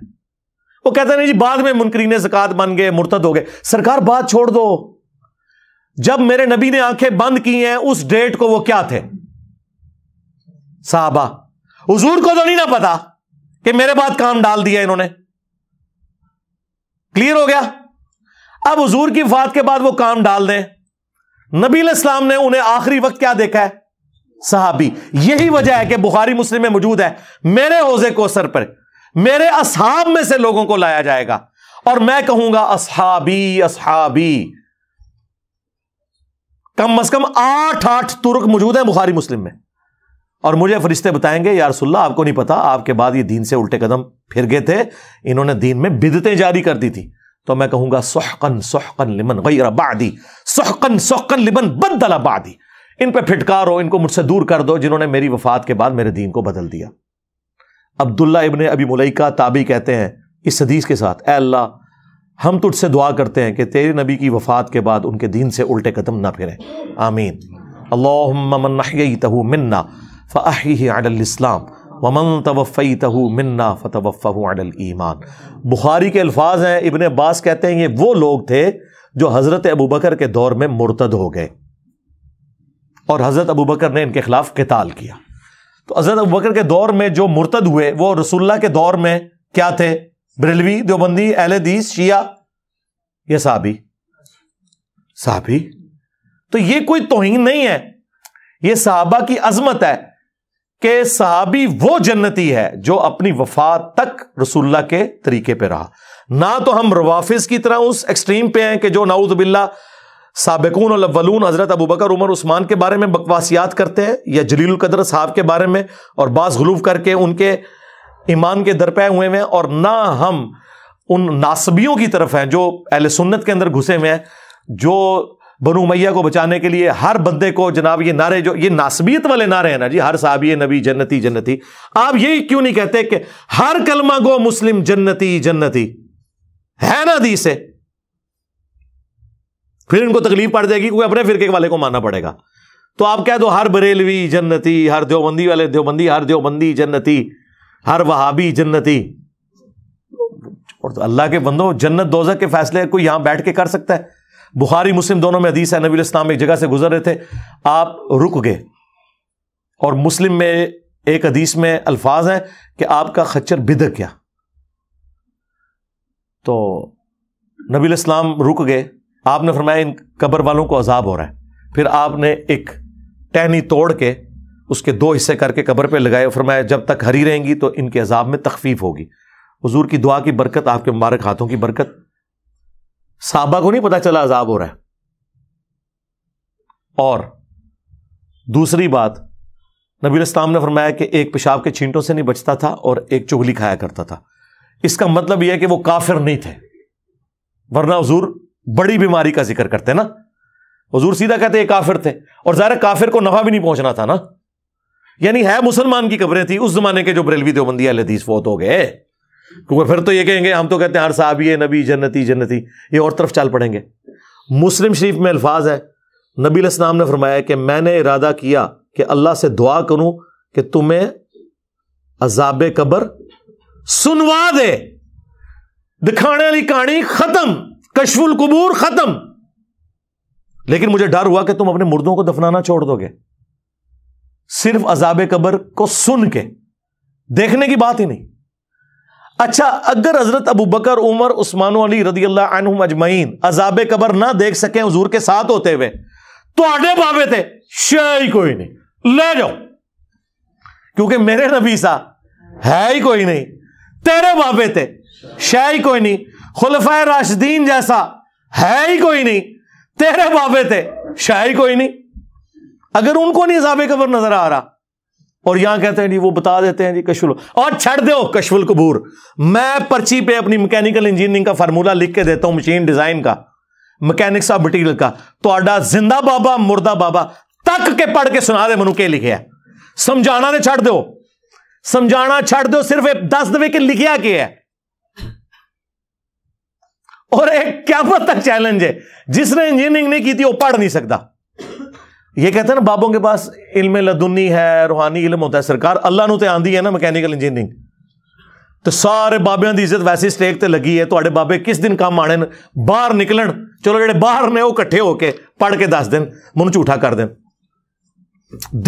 [SPEAKER 1] वो कहते हैं जी बाद में मुनकरीन जक़ात बन गए मुर्तद हो गए सरकार बात छोड़ दो जब मेरे नबी ने आंखें बंद की हैं उस डेट को वो क्या थे साहबा हजूर को तो नहीं ना पता कि मेरे बाद काम डाल दिया इन्होंने क्लियर हो गया अब हजूर की बात के बाद वो काम डाल दें नबी इस्लाम ने उन्हें आखिरी वक्त क्या देखा है साहबी यही वजह है कि बुखारी मुस्लिम में मौजूद है मेरे होजे को सर पर मेरे असहाब में से लोगों को लाया जाएगा और मैं कहूंगा असहाबी असहाबी कम अज कम आठ आठ तुर्क मौजूद हैं बुखारी मुस्लिम में और मुझे फरिश्ते बताएंगे यार सुल्ला आपको नहीं पता आपके बाद ये दीन से उल्टे कदम फिर गए थे इन्होंने दीन में बिदतें जारी कर दी थी तो मैं कहूंगा सोहकन सोहकन लिमन गैर बादी सोहकन सोहकन लिमन बदला बादी इन पर फिटकारो इनको मुझसे दूर कर दो जिन्होंने मेरी वफात के बाद मेरे दीन को बदल दिया अब्दुल्ला इबन अबी मुलैका ताबी कहते हैं इस हदीस के साथ ए अल्लाह हम तुझसे दुआ करते हैं कि तेरे नबी की वफ़ात के बाद उनके दीन से उल्टे कदम ना फिरें आमीन अल्लाही तहु मन्ना फ़ाही अडलस्लाम वमन तवफ़ई तहु मन्ना फ़तवफ़ू अडल ईमान बुखारी के अल्फाज हैं इबन अब्बास कहते हैं ये वो लोग थे जो हज़रत अबू बकर के दौर में मुर्तद हो गए और हज़रत अबू बकर ने इनके ख़िलाफ़ कताल किया तो हज़रत अबू बकर के दौर में जो मुर्तद हुए वो रसुल्ला के दौर में क्या थे बरेलवी देवबंदी अहल दीस शिया या साहबी साहबी तो ये कोई तोहिन नहीं है ये साहबा की अजमत है कि साहबी वो जन्नती है जो अपनी वफात तक रसुल्ला के तरीके पर रहा ना तो हम रवाफिज की तरह उस एक्सट्रीम पे हैं कि जो नाउदबिल्ला साबिकून और अव्वलून हज़रत अबू बकर उमर उस्मान के बारे में बकवासियात करते हैं या जलील कदर साहब के बारे में और बास गलूफ करके उनके ईमान के दर पे हुए हैं और ना हम उन नासबियों की तरफ हैं जो अहल सुन्नत के अंदर घुसे हुए हैं जो बनु मैया को बचाने के लिए हर बंदे को जनाब ये नारे जो ये नासबियत वाले नारे हैं ना जी हर साहबी नबी जन्नती जन्नती आप यही क्यों नहीं कहते कि हर कलमा गो मुस्लिम जन्नती जन्नती है ना दी से फिर इनको तकलीफ पड़ जाएगी क्योंकि अपने फिरके वाले को मानना पड़ेगा तो आप कह दो हर बरेलवी जन्नती हर देवबंदी वाले देवबंदी हर देवबंदी जन्नती हर वहाबी जन्नती और तो अल्लाह के बंदो जन्नत दोजा के फैसले को यहां बैठ के कर सकता है बुखारी मुस्लिम दोनों में अदीस है नबी इस्लाम एक जगह से गुजर रहे थे आप रुक गए और मुस्लिम में एक अदीस में अल्फाज हैं कि आपका खच्चर बिदक क्या तो नबी इस्लाम रुक गए आपने फरमाया इन कब्र वालों को अजाब हो रहा है फिर आपने एक टहनी तोड़ के उसके दो हिस्से करके कब्र पे लगाए फरमाया जब तक हरी रहेंगी तो इनके अजाब में तकफीफ होगी हजूर की दुआ की बरकत आपके मुबारक हाथों की बरकत साहबा को नहीं पता चला अजाब हो रहा है और दूसरी बात नबी इस्लाम ने फरमाया कि एक पेशाब के छींटों से नहीं बचता था और एक चुगली खाया करता था इसका मतलब यह है कि वो काफिर नहीं थे वरना हजूर बड़ी बीमारी का जिक्र करते ना हजूर सीधा कहते ये काफिर थे और ज़ाहिर काफिर को नफा भी नहीं पहुंचना था ना यानी है मुसलमान की कब्रें थी उस जमाने के जो बरेलवी देवबंदी हदीस फौत हो गए क्योंकि फिर तो ये कहेंगे हम तो कहते हैं हर साहब ये नबी जन्नती जन्नती ये और तरफ चाल पड़ेंगे मुस्लिम शरीफ में अल्फाज है नबी इस्लाम ने फरमाया कि मैंने इरादा किया कि अल्लाह से दुआ करूं कि तुम्हें अजाब कबर सुनवा दे दिखाने वाली कहानी खत्म कशफुल कबूर खत्म लेकिन मुझे डर हुआ कि तुम अपने मुर्दों को दफनाना छोड़ दोगे सिर्फ अजाब कबर को सुन के देखने की बात ही नहीं अच्छा अगर हजरत अबू बकर उमर उस्मान अली रदी अल्लाह अजमैन अजाब कबर ना देख सके हजूर के साथ होते हुए तो आडे बाबे थे शे कोई नहीं ले जाओ क्योंकि मेरे नबी सा है ही कोई नहीं तेरे बाबे थे शे ही कोई नहीं खुलफा राशदीन जैसा है ही कोई नहीं तेरे बाबे थे शे ही कोई नहीं अगर उनको नहीं हिसाब कबर नजर आ रहा और यहां कहते हैं जी वो बता देते हैं जी कशुल और छड़ दो कशुल कबूर मैं पर्ची पे अपनी मैकेनिकल इंजीनियरिंग का फार्मूला लिख के देता हूं मशीन डिजाइन का मैकेनिक साहब मटीरियल का तो जिंदा बाबा मुर्दा बाबा तक के पढ़ के सुना दे मनु के लिखे समझाना ने छड़ दो समझाना छड़ दो सिर्फ दस दवे के लिखिया के है और एक क्या पता चैलेंज है जिसने इंजीनियरिंग नहीं की थी वो पढ़ नहीं सकता ये कहते हैं ना बाबों के पास इलम लदुनी है रूहानी इलम होता है सरकार अल्लाह ਨੂੰ ਤੇ है ना मकैनिकल इंजीनियरिंग तो सारे ਸਾਰੇ की इज्जत वैसे ਵੈਸੇ ਸਟੇਕ लगी है तो ਤੁਹਾਡੇ ਬਾਬੇ किस दिन काम आने ਨੇ ਬਾਹਰ ਨਿਕਲਣ ਚਲੋ ਜਿਹੜੇ ਬਾਹਰ ਨੇ ਉਹ होकर पढ़ के दस दिन ਦੱਸ झूठा कर दें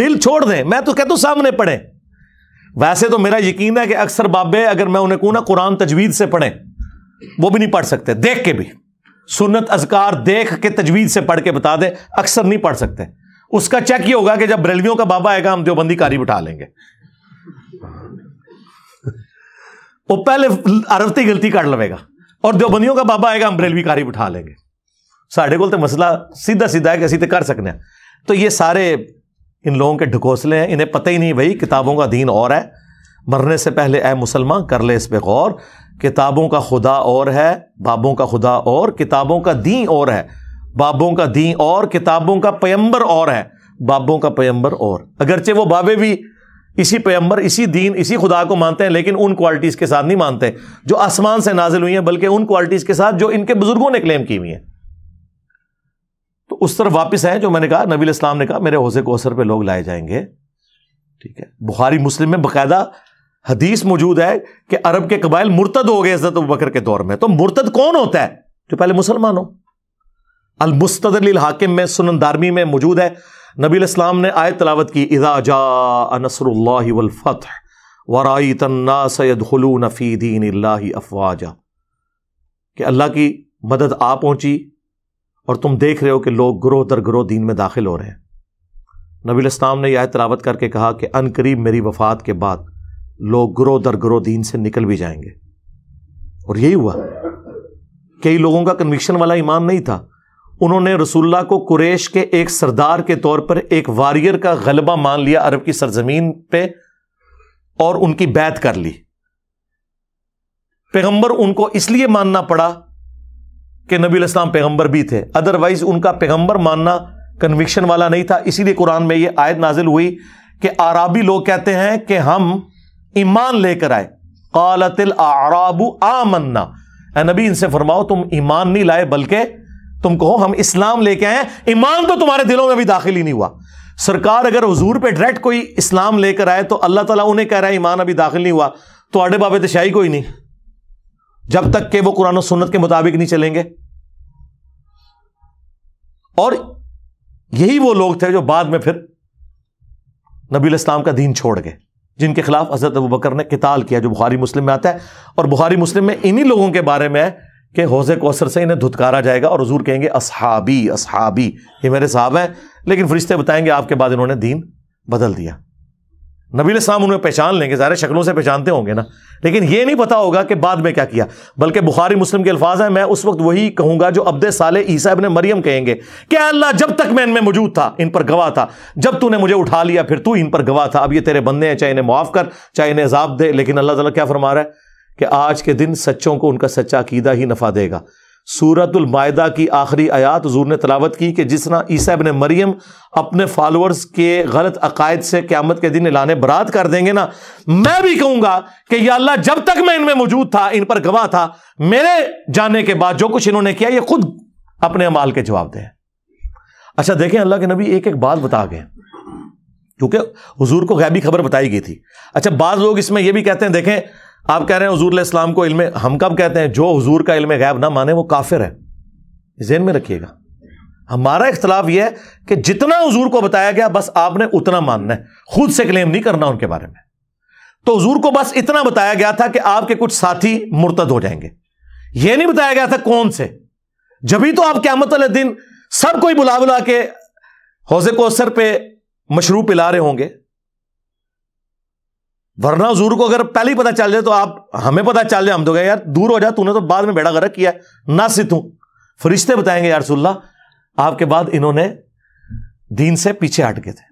[SPEAKER 1] दिल छोड़ दें मैं तो कह तू सामने ਸਾਹਮਣੇ वैसे तो मेरा यकीन है कि अक्सर बाबे अगर मैं उन्हें कहूँ ना कुरान तजवीज से पढ़ें वो भी नहीं पढ़ सकते देख के भी सुन्नत अजकार देख के तजवीज़ से पढ़ के बता दें अक्सर नहीं पढ़ सकते उसका चेक ये होगा कि जब बरेलवियों का बाबा आएगा हम देवबंदी कारी बिठा लेंगे वो पहले अरब की गलती कर लवेगा और देवबंदियों का बाबा आएगा हम बरेलवी कारी बिठा लेंगे साढ़े को तो मसला सीधा सीधा है कि असी तो कर सकते हैं तो ये सारे इन लोगों के ढकोसले हैं इन्हें पता ही नहीं भाई किताबों का दीन और है मरने से पहले ए मुसलमान कर ले इस पर गौर किताबों का खुदा और है बाबों का खुदा और किताबों का दीन और है बाबों का दी और किताबों का पयंबर और है बाबों का पयंबर और अगरचे वो बाबे भी इसी पैम्बर इसी दीन इसी खुदा को मानते हैं लेकिन उन क्वालिटीज के साथ नहीं मानते जो आसमान से नाजिल हुई हैं बल्कि उन क्वालिटीज के साथ जो इनके बुजुर्गों ने क्लेम की हुई है तो उस तरफ वापस आए जो मैंने कहा नबी इस्लाम ने कहा मेरे हौसे असर पर लोग लाए जाएंगे ठीक है बुखारी मुस्लिम में बाकायदा हदीस मौजूद है कि अरब के कबाइल मुर्तद हो गए इज्जत बकर के दौर में तो मुर्तद कौन होता है जो पहले मुसलमान हो अलमुस्तदिल हाकिम में सुनन दारमी में मौजूद है नबी इस्लाम ने आय तलावत की इज़ा जा नसरफत वराई तन्ना सैदलू नफ़ी दीन अफवाजा कि अल्लाह की मदद आ पहुंची और तुम देख रहे हो कि लोग ग्रोह दर ग्रोह दीन में दाखिल हो रहे हैं नबी इस्लाम ने यह तलावत करके कहा कि अन करीब मेरी वफात के बाद लोग ग्रोह दर ग्रोह दीन से निकल भी जाएंगे और यही हुआ कई लोगों का कन्विक्शन वाला ईमान नहीं था उन्होंने रसुल्ला को कुरेश के एक सरदार के तौर पर एक वारियर का गलबा मान लिया अरब की सरजमीन पे और उनकी बैत कर ली पैगंबर उनको इसलिए मानना पड़ा कि नबी इस्लाम पैगंबर भी थे अदरवाइज उनका पैगंबर मानना कन्विक्शन वाला नहीं था इसीलिए कुरान में यह आयत नाजिल हुई कि आराबी लोग कहते हैं कि हम ईमान लेकर आए कालतिल आराबू आमन्ना नबी इनसे फरमाओ तुम ईमान नहीं लाए बल्कि तुम कहो हम इस्लाम लेके आए ईमान तो तुम्हारे दिलों में भी दाखिल ही नहीं हुआ सरकार अगर हजूर पे डायरेक्ट कोई इस्लाम लेकर आए तो अल्लाह तला उन्हें कह रहा है ईमान अभी दाखिल नहीं हुआ तो आडे बाबे तो शाही कोई नहीं जब तक के वो कुरान सुन्नत के मुताबिक नहीं चलेंगे और यही वो लोग थे जो बाद में फिर नबी इस्लाम का दीन छोड़ गए जिनके खिलाफ हजरत अबू बकर ने किताल किया जो बुखारी मुस्लिम में आता है और बुखारी मुस्लिम में इन्हीं लोगों के बारे में है कि हौज कोसर से इन्हें धुतकारा जाएगा और हजूर कहेंगे असहाबी असहाबी ये मेरे साहब हैं लेकिन फरिश्ते बताएंगे आपके बाद इन्होंने दीन बदल दिया नबील साम उन्हें पहचान लेंगे सारे शक्लों से पहचानते होंगे ना लेकिन ये नहीं पता होगा कि बाद में क्या किया बल्कि बुखारी मुस्लिम के अल्फाज हैं मैं उस वक्त वही कहूंगा जो अब्दे साले ईसा अब मरियम कहेंगे कि अल्लाह जब तक मैं इनमें मौजूद था इन पर गवाह था जब तूने मुझे उठा लिया फिर तू इन पर गवाह था अब ये तेरे बंदे हैं चाहे इन्हें मुआफ़ कर चाहे इन्हें अजाब दे लेकिन अल्लाह तला क्या फरमा रहा है कि आज के दिन सच्चों को उनका सच्चा अकीदा ही नफा देगा सूरतुल की आखिरी आयात हजूर ने तलावत की कि जिस तरह ईसाब ने मरियम अपने फॉलोअर्स के गलत अकायद से क्यामत के दिन एलान बरात कर देंगे ना मैं भी कहूंगा कि यह अल्लाह जब तक मैं इनमें मौजूद था इन पर गवाह था मेरे जाने के बाद जो कुछ इन्होंने किया ये खुद अपने अमाल के जवाब दें अच्छा देखें अल्लाह के नबी एक एक बात बता गए क्योंकि हजूर को गैबी खबर बताई गई थी अच्छा बाद लोग इसमें यह भी कहते हैं देखें आप कह रहे हैं हजूर इस्लाम को इल्म हम कब कहते हैं जो हजूर का इल्म गैब ना माने वो काफिर है जहन में रखिएगा हमारा इख्तलाफ यह है कि जितना हजूर को बताया गया बस आपने उतना मानना है खुद से क्लेम नहीं करना उनके बारे में तो हजूर को बस इतना बताया गया था कि आपके कुछ साथी मुर्तद हो जाएंगे यह नहीं बताया गया था कौन से जभी तो आप क्या वाले दिन सब कोई बुला बुला के हौजे कोसर पे मशरू पिला रहे होंगे वरना जूर को अगर पहले ही पता चल जाए तो आप हमें पता चल जाए हम तो गए यार दूर हो जाए तूने तो बाद में बेड़ा गर्क किया ना सितू फरिश्ते बताएंगे यार सुल्ला आपके बाद इन्होंने दीन से पीछे हट गए थे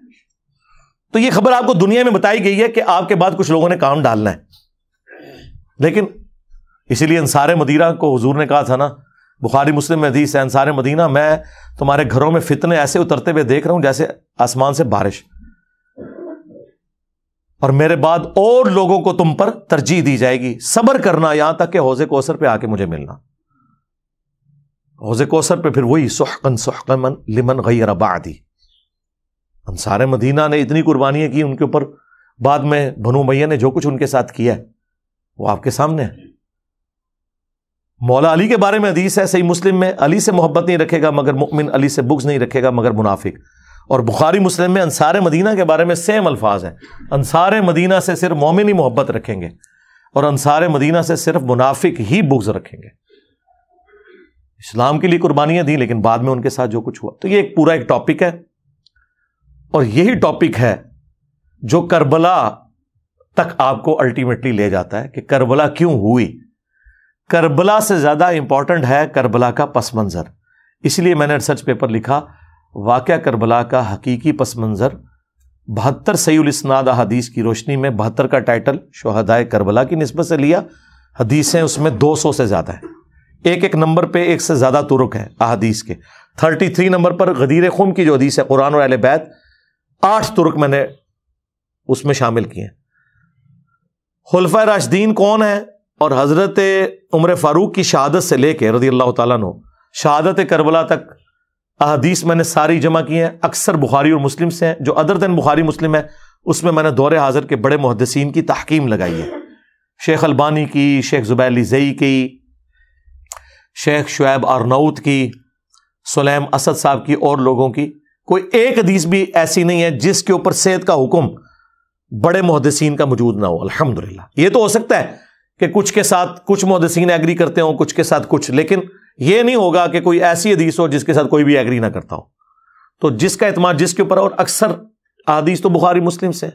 [SPEAKER 1] तो ये खबर आपको दुनिया में बताई गई है कि आपके बाद कुछ लोगों ने काम डालना है लेकिन इसीलिए अंसार मदीरा को हजूर ने कहा था ना बुखारी मुस्लिम हदीस है अंसार मदीना मैं तुम्हारे घरों में फितने ऐसे उतरते हुए देख रहा हूं जैसे आसमान से बारिश और मेरे बाद और लोगों को तुम पर तरजीह दी जाएगी सबर करना यहां तक कि हौजे कोसर पे आके मुझे मिलना हौजे कोसर पे फिर वही सुहकन सुहकन लिमन गैर हम अंसार मदीना ने इतनी कुर्बानियां की उनके ऊपर बाद में भनु मैया ने जो कुछ उनके साथ किया है वो आपके सामने है मौला अली के बारे में अदीस है सही मुस्लिम में अली से मोहब्बत नहीं रखेगा मगर मुमिन अली से बुक्स नहीं रखेगा मगर मुनाफिक और बुखारी मुस्लिम में अनसार मदीना के बारे में सेम अल्फाज हैं अनसार मदीना से सिर्फ मोमिन ही मोहब्बत रखेंगे और अनसार मदीना से सिर्फ मुनाफिक ही बुग्ज रखेंगे इस्लाम के लिए कुर्बानियां दी लेकिन बाद में उनके साथ जो कुछ हुआ तो ये एक पूरा एक टॉपिक है और यही टॉपिक है जो करबला तक आपको अल्टीमेटली ले जाता है कि करबला क्यों हुई करबला से ज्यादा इंपॉर्टेंट है करबला का पस मंजर इसलिए मैंने रिसर्च पेपर लिखा वाक़ करबला का हकीकी पस मंज़र बहत्तर सैलस्नाद हदीस की रोशनी में बहत्तर का टाइटल शहदाय करबला की नस्बत से लिया हदीसें उसमें दो सौ से ज़्यादा हैं एक एक नंबर पर एक से ज़्यादा तुर्क है अदीस के थर्टी थ्री नंबर पर गदीर खुम की जो हदीस है कुरान और अल आठ तुर्क मैंने उसमें शामिल किए हैं हल्फा राशदीन कौन है और हज़रत उम्र फ़ारूक की शहादत से लेके रजी अल्लाह तु शहादत करबला तक अदीस मैंने सारी जमा की हैं अक्सर बुखारी और मुस्लिम से हैं जो अदर दैन बुखारी मुस्लिम है उसमें मैंने दौरे हाजिर के बड़े मुहदसिन की तहकीम लगाई है शेख अलबानी की शेख जुबैली जई की शेख शुएब आरनऊत की सलेम असद साहब की और लोगों की कोई एक हदीस भी ऐसी नहीं है जिसके ऊपर सेहत का हुक्म बड़े मुहदसिन का मौजूद ना हो अल्हम्दुलिल्लाह ये तो हो सकता है कि कुछ के साथ कुछ मुहदसिन एग्री करते हों कुछ के साथ कुछ लेकिन ये नहीं होगा कि कोई ऐसी हदीस हो जिसके साथ कोई भी एग्री ना करता हो तो जिसका इतम जिसके ऊपर और अक्सर हदीस तो बुखारी मुस्लिम से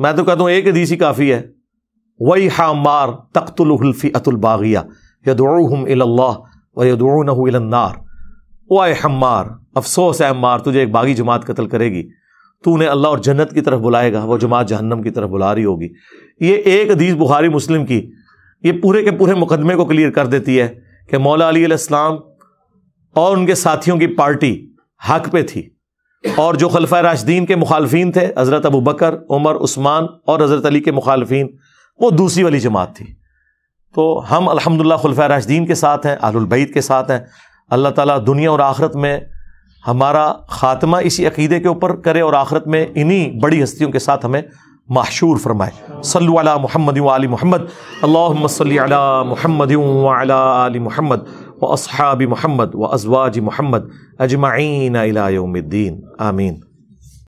[SPEAKER 1] मैं तो कहता हूँ एक हदीस ही काफ़ी है वही हामार तख्तुल्फी अतुलबागिया यदोम व यदोनार ओ आए हमार अफसोस है हमार तुझे एक बागी जमात कत्ल करेगी तू उन्हें अल्लाह और जन्नत की तरफ बुलाएगा वह जमात जहन्नम की तरफ बुला रही होगी ये एक हदीस बुखारी मुस्लिम की ये पूरे के पूरे मुकदमे को क्लियर कर देती है कि मौला अली अलीस्म और उनके साथियों की पार्टी हक पे थी और जो खलफा राशदीन के मुखालफी थे हज़रत अबू बकर उमर उस्मान और हज़रत अली के मुखालफी वो दूसरी वाली जमात थी तो हम अलहमदिल्ला खलफा राशदीन के साथ हैं आलबैत के साथ हैं अल्लाह ताला दुनिया और आखरत में हमारा ख़ात्मा इसी अकीदे के ऊपर करे और आखरत में इन्हीं बड़ी हस्तियों के साथ हमें محشور فرمائے صلو علی محمد و علی محمد اللہم صلی علی محمد و علی آل محمد و اصحاب محمد و ازواج محمد اجمعین الى یوم الدین آمین